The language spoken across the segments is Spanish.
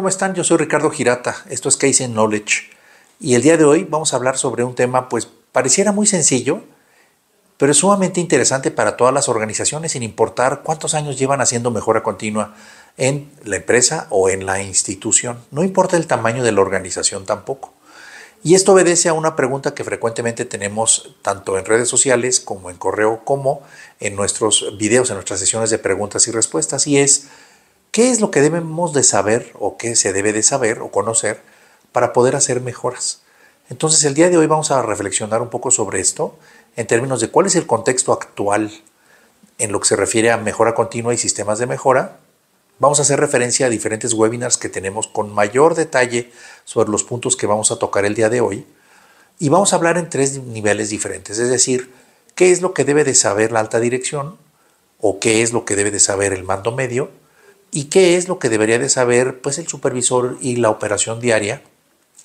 ¿Cómo están? Yo soy Ricardo Girata, esto es Case in Knowledge y el día de hoy vamos a hablar sobre un tema pues pareciera muy sencillo, pero es sumamente interesante para todas las organizaciones sin importar cuántos años llevan haciendo mejora continua en la empresa o en la institución, no importa el tamaño de la organización tampoco. Y esto obedece a una pregunta que frecuentemente tenemos tanto en redes sociales como en correo como en nuestros videos, en nuestras sesiones de preguntas y respuestas, y es ¿Qué es lo que debemos de saber o qué se debe de saber o conocer para poder hacer mejoras? Entonces el día de hoy vamos a reflexionar un poco sobre esto en términos de cuál es el contexto actual en lo que se refiere a mejora continua y sistemas de mejora. Vamos a hacer referencia a diferentes webinars que tenemos con mayor detalle sobre los puntos que vamos a tocar el día de hoy. Y vamos a hablar en tres niveles diferentes, es decir, qué es lo que debe de saber la alta dirección o qué es lo que debe de saber el mando medio ¿Y qué es lo que debería de saber pues el supervisor y la operación diaria?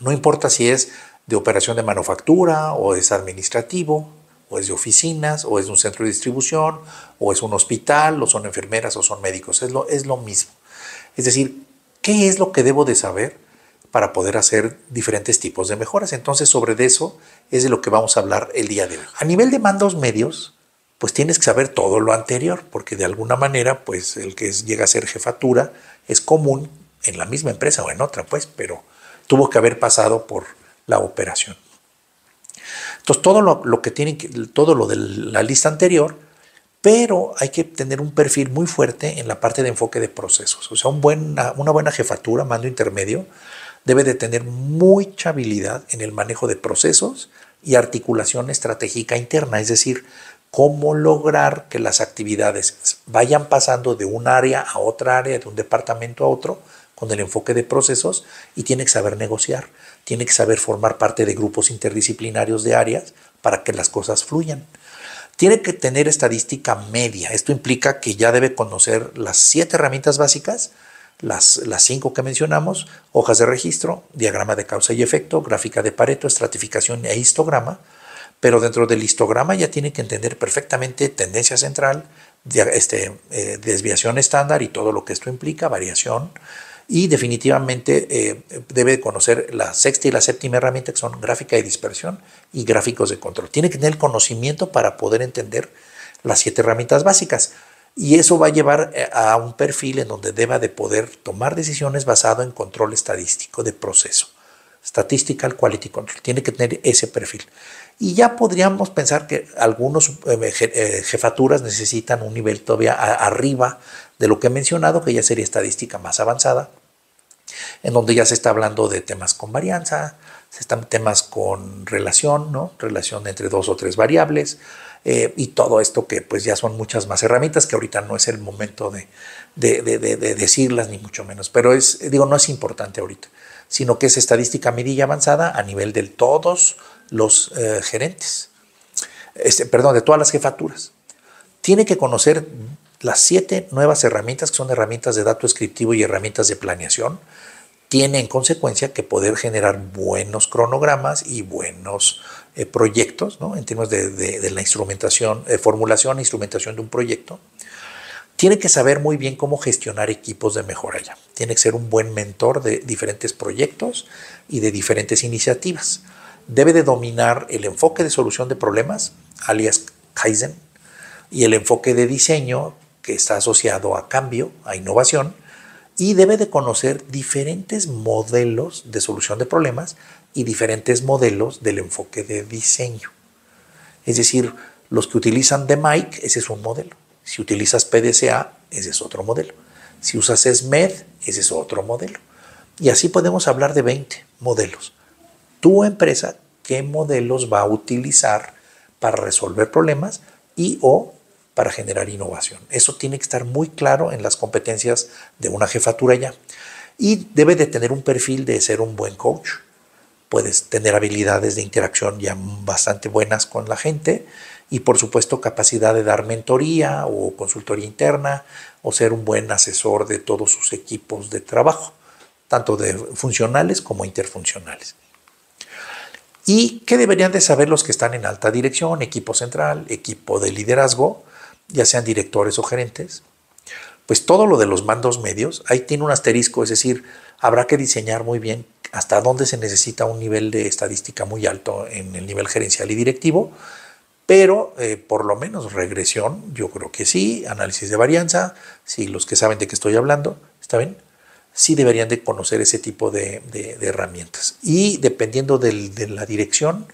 No importa si es de operación de manufactura o es administrativo o es de oficinas o es un centro de distribución o es un hospital o son enfermeras o son médicos, es lo, es lo mismo. Es decir, ¿qué es lo que debo de saber para poder hacer diferentes tipos de mejoras? Entonces sobre eso es de lo que vamos a hablar el día de hoy. A nivel de mandos medios, pues tienes que saber todo lo anterior, porque de alguna manera, pues el que llega a ser jefatura es común en la misma empresa o en otra, pues, pero tuvo que haber pasado por la operación. Entonces, todo lo, que tienen todo lo de la lista anterior, pero hay que tener un perfil muy fuerte en la parte de enfoque de procesos. O sea, un una buena jefatura, mando intermedio, debe de tener mucha habilidad en el manejo de procesos y articulación estratégica interna, es decir, cómo lograr que las actividades vayan pasando de un área a otra área, de un departamento a otro, con el enfoque de procesos y tiene que saber negociar, tiene que saber formar parte de grupos interdisciplinarios de áreas para que las cosas fluyan. Tiene que tener estadística media. Esto implica que ya debe conocer las siete herramientas básicas, las, cinco que mencionamos, hojas de registro, diagrama de causa y efecto, gráfica de Pareto, estratificación e histograma, pero dentro del histograma ya tiene que entender perfectamente tendencia central, este, eh, desviación estándar y todo lo que esto implica, variación. Y definitivamente eh, debe conocer la sexta y la séptima herramienta, que son gráfica de dispersión y gráficos de control. Tiene que tener el conocimiento para poder entender las siete herramientas básicas. Y eso va a llevar eh, a un perfil en donde deba de poder tomar decisiones basado en control estadístico de proceso. Statistical Quality Control. Tiene que tener ese perfil. Y ya podríamos pensar que algunos eh, eh, jefaturas necesitan un nivel todavía arriba de lo que he mencionado, que ya sería estadística más avanzada, en donde ya se está hablando de temas con varianza, se están temas con relación, ¿no? Relación entre dos o tres variables, eh, y todo esto que pues ya son muchas más herramientas que ahorita no es el momento de, de, de, decirlas ni mucho menos, pero es, digo, no es importante ahorita, sino que es estadística medida avanzada a nivel de todos los eh, gerentes, este, perdón, de todas las jefaturas. Tiene que conocer las siete nuevas herramientas que son herramientas de dato descriptivo y herramientas de planeación, tiene en consecuencia que poder generar buenos cronogramas y buenos eh, proyectos, ¿no? en términos de, la instrumentación, eh, formulación e instrumentación de un proyecto, tiene que saber muy bien cómo gestionar equipos de mejora ya. Tiene que ser un buen mentor de diferentes proyectos y de diferentes iniciativas. Debe de dominar el enfoque de solución de problemas, alias Kaizen, y el enfoque de diseño que está asociado a cambio, a innovación, y debe de conocer diferentes modelos de solución de problemas y diferentes modelos del enfoque de diseño. Es decir, los que utilizan de Mike, ese es un modelo. Si utilizas PDCA, ese es otro modelo. Si usas SMED, ese es otro modelo. Y así podemos hablar de 20 modelos. Tu empresa, ¿qué modelos va a utilizar para resolver problemas y o para generar innovación? Eso tiene que estar muy claro en las competencias de una jefatura ya. Y debe de tener un perfil de ser un buen coach, puedes tener habilidades de interacción ya bastante buenas con la gente y por supuesto capacidad de dar mentoría o consultoría interna o ser un buen asesor de todos sus equipos de trabajo, tanto de funcionales como interfuncionales. ¿Y qué deberían de saber los que están en alta dirección, equipo central, equipo de liderazgo, ya sean directores o gerentes? Pues todo lo de los mandos medios, ahí tiene un asterisco, es decir, habrá que diseñar muy bien hasta dónde se necesita un nivel de estadística muy alto en el nivel gerencial y directivo, pero eh, por lo menos regresión, yo creo que sí, análisis de varianza, Si los que saben de qué estoy hablando, ¿está bien? Sí deberían de conocer ese tipo de, herramientas. Y dependiendo de la dirección,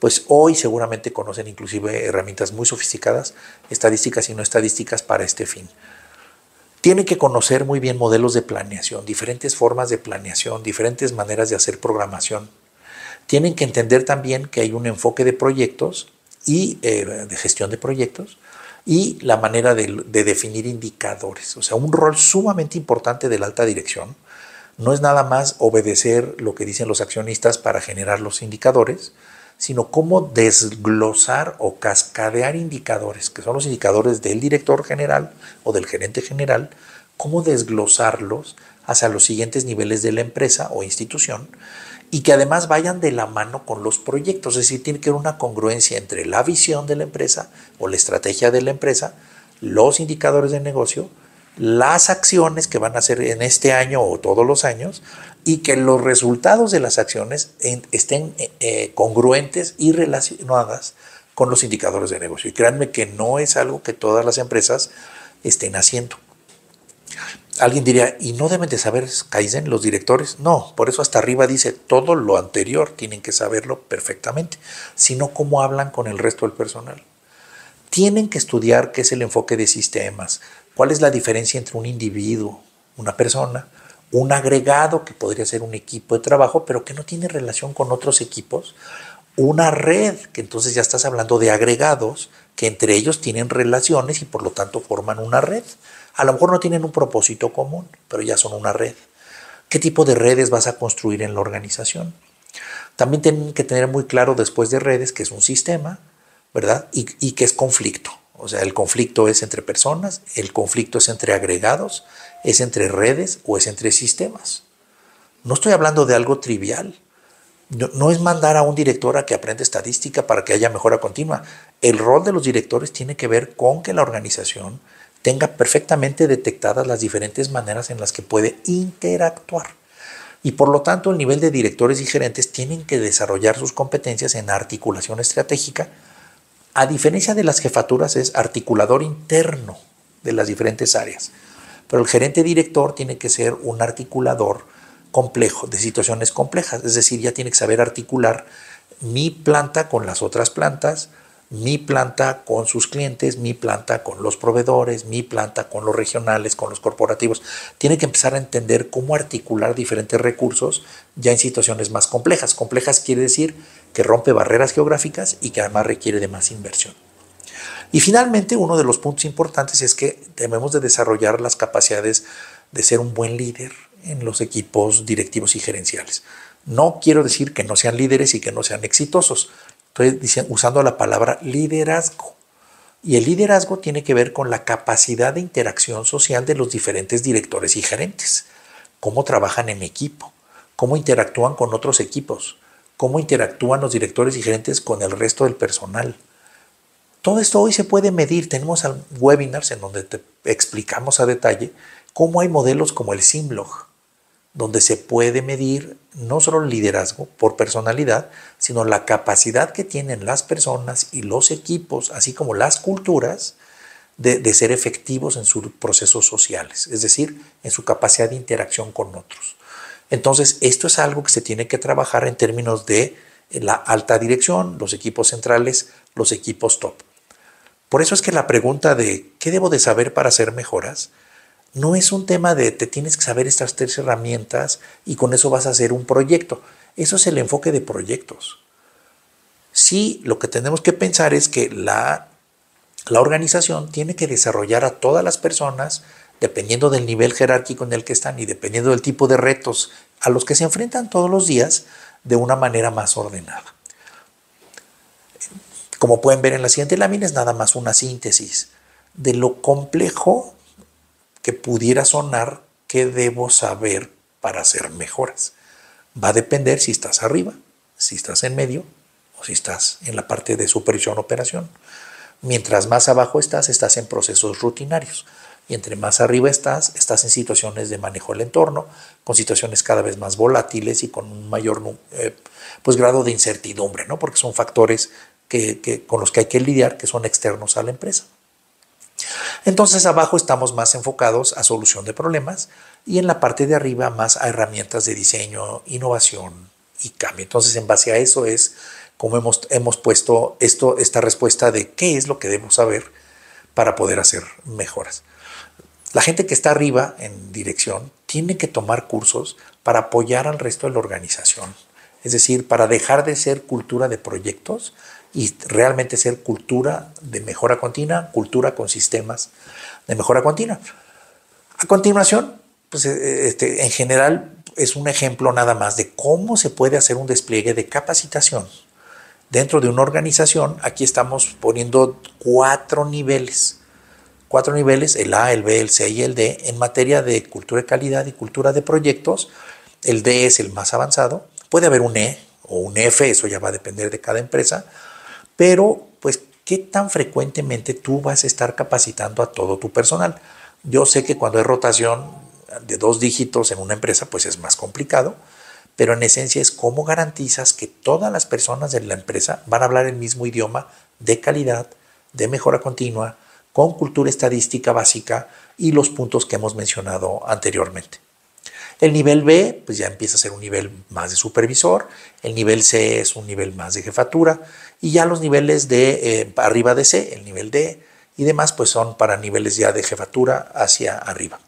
pues hoy seguramente conocen inclusive herramientas muy sofisticadas, estadísticas y no estadísticas para este fin tiene que conocer muy bien modelos de planeación, diferentes formas de planeación, diferentes maneras de hacer programación. Tienen que entender también que hay un enfoque de proyectos y eh, de gestión de proyectos y la manera de, de, definir indicadores. O sea, un rol sumamente importante de la alta dirección no es nada más obedecer lo que dicen los accionistas para generar los indicadores, sino cómo desglosar o cascadear indicadores, que son los indicadores del director general o del gerente general, cómo desglosarlos hacia los siguientes niveles de la empresa o institución y que además vayan de la mano con los proyectos, es decir, tiene que haber una congruencia entre la visión de la empresa o la estrategia de la empresa, los indicadores de negocio, las acciones que van a hacer en este año o todos los años y que los resultados de las acciones estén eh, congruentes y relacionadas con los indicadores de negocio. Y créanme que no es algo que todas las empresas estén haciendo. Alguien diría, ¿y no deben de saber Kaizen los directores? No, por eso hasta arriba dice todo lo anterior, tienen que saberlo perfectamente, sino cómo hablan con el resto del personal. Tienen que estudiar qué es el enfoque de sistemas, cuál es la diferencia entre un individuo, una persona, un agregado que podría ser un equipo de trabajo, pero que no tiene relación con otros equipos, una red, que entonces ya estás hablando de agregados, que entre ellos tienen relaciones y por lo tanto forman una red. A lo mejor no tienen un propósito común, pero ya son una red. ¿Qué tipo de redes vas a construir en la organización? También tienen que tener muy claro después de redes que es un sistema, ¿verdad? Y, y que es conflicto. O sea, el conflicto es entre personas, el conflicto es entre agregados es entre redes o es entre sistemas. No estoy hablando de algo trivial. No, es mandar a un director a que aprenda estadística para que haya mejora continua. El rol de los directores tiene que ver con que la organización tenga perfectamente detectadas las diferentes maneras en las que puede interactuar. Y por lo tanto, el nivel de directores y gerentes tienen que desarrollar sus competencias en articulación estratégica. A diferencia de las jefaturas, es articulador interno de las diferentes áreas. Pero el gerente director tiene que ser un articulador complejo, de situaciones complejas. Es decir, ya tiene que saber articular mi planta con las otras plantas, mi planta con sus clientes, mi planta con los proveedores, mi planta con los regionales, con los corporativos. Tiene que empezar a entender cómo articular diferentes recursos ya en situaciones más complejas. Complejas quiere decir que rompe barreras geográficas y que además requiere de más inversión. Y finalmente, uno de los puntos importantes es que debemos de desarrollar las capacidades de ser un buen líder en los equipos directivos y gerenciales. No quiero decir que no sean líderes y que no sean exitosos. Entonces dicen usando la palabra liderazgo. Y el liderazgo tiene que ver con la capacidad de interacción social de los diferentes directores y gerentes. Cómo trabajan en equipo, cómo interactúan con otros equipos, cómo interactúan los directores y gerentes con el resto del personal, todo esto hoy se puede medir. Tenemos webinars en donde te explicamos a detalle cómo hay modelos como el Simlog, donde se puede medir no solo el liderazgo por personalidad, sino la capacidad que tienen las personas y los equipos, así como las culturas, de, de ser efectivos en sus procesos sociales, es decir, en su capacidad de interacción con otros. Entonces, esto es algo que se tiene que trabajar en términos de la alta dirección, los equipos centrales, los equipos top. Por eso es que la pregunta de ¿qué debo de saber para hacer mejoras? No es un tema de te tienes que saber estas tres herramientas y con eso vas a hacer un proyecto. Eso es el enfoque de proyectos. Sí, lo que tenemos que pensar es que la, la organización tiene que desarrollar a todas las personas dependiendo del nivel jerárquico en el que están y dependiendo del tipo de retos a los que se enfrentan todos los días de una manera más ordenada. Como pueden ver en la siguiente lámina, es nada más una síntesis de lo complejo que pudiera sonar que debo saber para hacer mejoras. Va a depender si estás arriba, si estás en medio o si estás en la parte de supervisión operación. Mientras más abajo estás, estás en procesos rutinarios. Y entre más arriba estás, estás en situaciones de manejo del entorno, con situaciones cada vez más volátiles y con un mayor eh, pues, grado de incertidumbre, ¿no? porque son factores que, con los que hay que lidiar, que son externos a la empresa. Entonces abajo estamos más enfocados a solución de problemas y en la parte de arriba más a herramientas de diseño, innovación y cambio. Entonces en base a eso es como hemos, hemos puesto esto, esta respuesta de qué es lo que debemos saber para poder hacer mejoras. La gente que está arriba en dirección tiene que tomar cursos para apoyar al resto de la organización. Es decir, para dejar de ser cultura de proyectos y realmente ser cultura de mejora continua, cultura con sistemas de mejora continua. A continuación, pues, eh, eh, este, en general es un ejemplo nada más de cómo se puede hacer un despliegue de capacitación dentro de una organización. Aquí estamos poniendo cuatro niveles. Cuatro niveles, el A, el B, el C y el D, en materia de cultura de calidad y cultura de proyectos. El D es el más avanzado. Puede haber un E o un F, eso ya va a depender de cada empresa pero pues, ¿qué tan frecuentemente tú vas a estar capacitando a todo tu personal? Yo sé que cuando hay rotación de dos dígitos en una empresa, pues es más complicado, pero en esencia es cómo garantizas que todas las personas de la empresa van a hablar el mismo idioma de calidad, de mejora continua, con cultura estadística básica y los puntos que hemos mencionado anteriormente. El nivel B, pues ya empieza a ser un nivel más de supervisor, el nivel C es un nivel más de jefatura y ya los niveles de eh, arriba de C, el nivel D y demás, pues son para niveles ya de jefatura hacia arriba.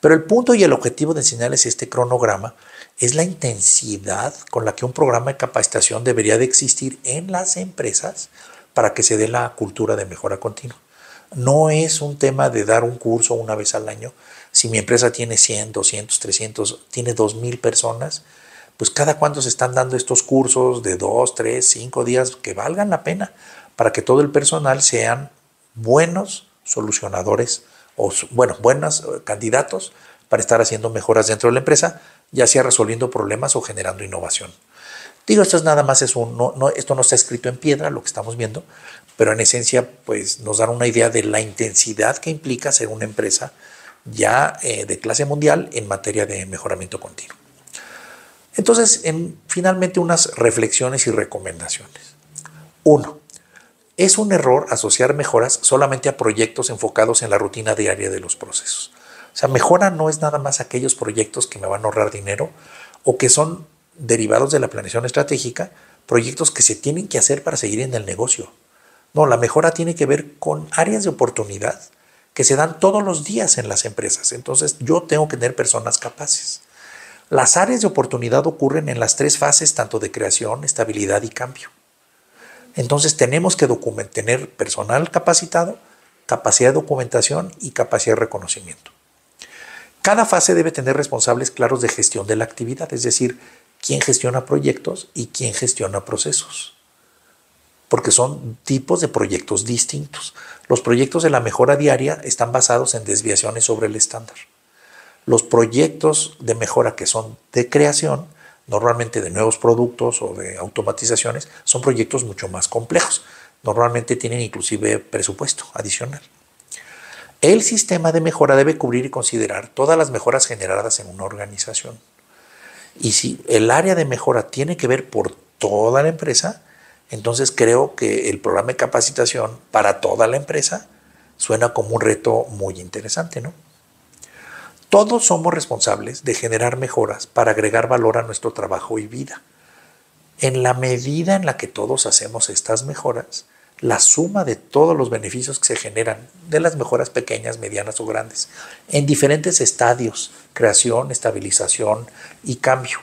Pero el punto y el objetivo de enseñarles este cronograma es la intensidad con la que un programa de capacitación debería de existir en las empresas para que se dé la cultura de mejora continua. No es un tema de dar un curso una vez al año. Si mi empresa tiene 100, 200, 300, tiene 2.000 personas, pues cada cuánto se están dando estos cursos de dos, tres, cinco días que valgan la pena para que todo el personal sean buenos solucionadores o, bueno, buenos eh, candidatos para estar haciendo mejoras dentro de la empresa, ya sea resolviendo problemas o generando innovación. Digo, esto es nada más es un, no, esto no está escrito en piedra, lo que estamos viendo, pero en esencia pues nos dan una idea de la intensidad que implica ser una empresa ya eh, de clase mundial en materia de mejoramiento continuo. Entonces, en, finalmente unas reflexiones y recomendaciones. Uno, es un error asociar mejoras solamente a proyectos enfocados en la rutina diaria de los procesos. O sea, mejora no es nada más aquellos proyectos que me van a ahorrar dinero o que son derivados de la planeación estratégica, proyectos que se tienen que hacer para seguir en el negocio. No, la mejora tiene que ver con áreas de oportunidad que se dan todos los días en las empresas. Entonces yo tengo que tener personas capaces. Las áreas de oportunidad ocurren en las tres fases, tanto de creación, estabilidad y cambio. Entonces tenemos que tener personal capacitado, capacidad de documentación y capacidad de reconocimiento. Cada fase debe tener responsables claros de gestión de la actividad, es decir, quién gestiona proyectos y quién gestiona procesos. Porque son tipos de proyectos distintos. Los proyectos de la mejora diaria están basados en desviaciones sobre el estándar los proyectos de mejora que son de creación, normalmente de nuevos productos o de automatizaciones, son proyectos mucho más complejos. Normalmente tienen inclusive presupuesto adicional. El sistema de mejora debe cubrir y considerar todas las mejoras generadas en una organización. Y si el área de mejora tiene que ver por toda la empresa, entonces creo que el programa de capacitación para toda la empresa suena como un reto muy interesante, ¿no? Todos somos responsables de generar mejoras para agregar valor a nuestro trabajo y vida. En la medida en la que todos hacemos estas mejoras, la suma de todos los beneficios que se generan de las mejoras pequeñas, medianas o grandes, en diferentes estadios, creación, estabilización y cambio,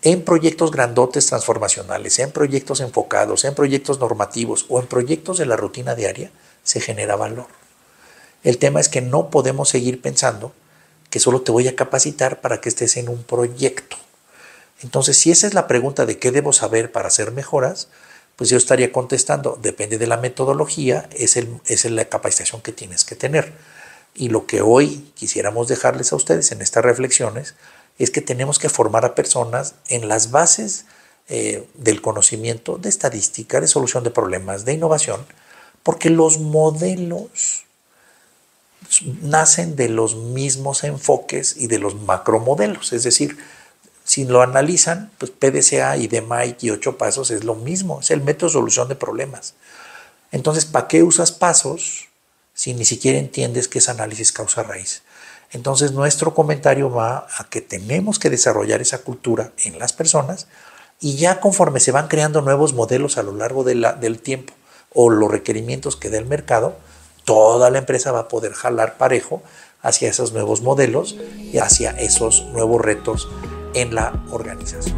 en proyectos grandotes transformacionales, en proyectos enfocados, en proyectos normativos o en proyectos de la rutina diaria, se genera valor. El tema es que no podemos seguir pensando que solo te voy a capacitar para que estés en un proyecto. Entonces, si esa es la pregunta de qué debo saber para hacer mejoras, pues yo estaría contestando, depende de la metodología, es, el, es la capacitación que tienes que tener. Y lo que hoy quisiéramos dejarles a ustedes en estas reflexiones es que tenemos que formar a personas en las bases eh, del conocimiento de estadística, de solución de problemas, de innovación, porque los modelos nacen de los mismos enfoques y de los macromodelos. Es decir, si lo analizan, pues PDCA y DMAIC y ocho pasos es lo mismo, es el método de solución de problemas. Entonces, ¿para qué usas pasos si ni siquiera entiendes qué es análisis causa-raíz? Entonces, nuestro comentario va a que tenemos que desarrollar esa cultura en las personas y ya conforme se van creando nuevos modelos a lo largo del tiempo o los requerimientos que da el mercado, toda la empresa va a poder jalar parejo hacia esos nuevos modelos y hacia esos nuevos retos en la organización.